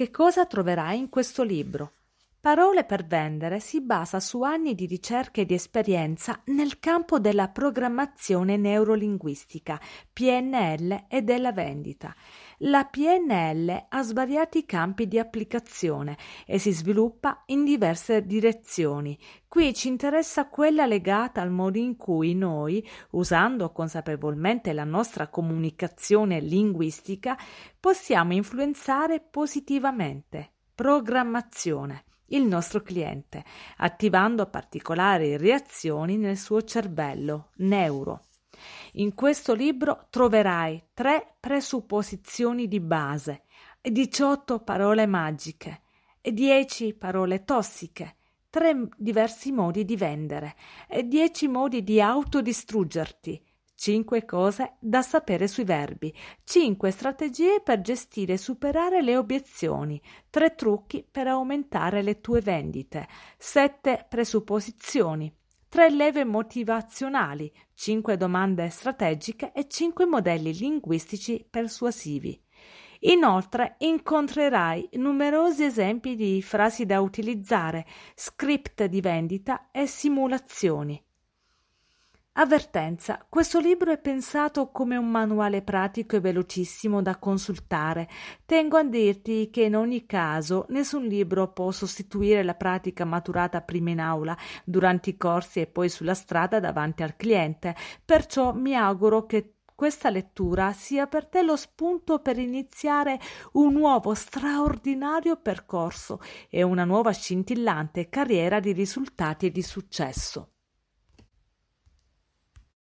Che cosa troverai in questo libro? Parole per vendere si basa su anni di ricerca e di esperienza nel campo della programmazione neurolinguistica, PNL e della vendita. La PNL ha svariati campi di applicazione e si sviluppa in diverse direzioni. Qui ci interessa quella legata al modo in cui noi, usando consapevolmente la nostra comunicazione linguistica, possiamo influenzare positivamente. Programmazione il nostro cliente, attivando particolari reazioni nel suo cervello, neuro. In questo libro troverai tre presupposizioni di base, 18 parole magiche, 10 parole tossiche, tre diversi modi di vendere, 10 modi di autodistruggerti, 5 cose da sapere sui verbi, 5 strategie per gestire e superare le obiezioni, 3 trucchi per aumentare le tue vendite, 7 presupposizioni, 3 leve motivazionali, 5 domande strategiche e 5 modelli linguistici persuasivi. Inoltre incontrerai numerosi esempi di frasi da utilizzare, script di vendita e simulazioni. Avvertenza, questo libro è pensato come un manuale pratico e velocissimo da consultare. Tengo a dirti che in ogni caso nessun libro può sostituire la pratica maturata prima in aula, durante i corsi e poi sulla strada davanti al cliente. Perciò mi auguro che questa lettura sia per te lo spunto per iniziare un nuovo straordinario percorso e una nuova scintillante carriera di risultati e di successo.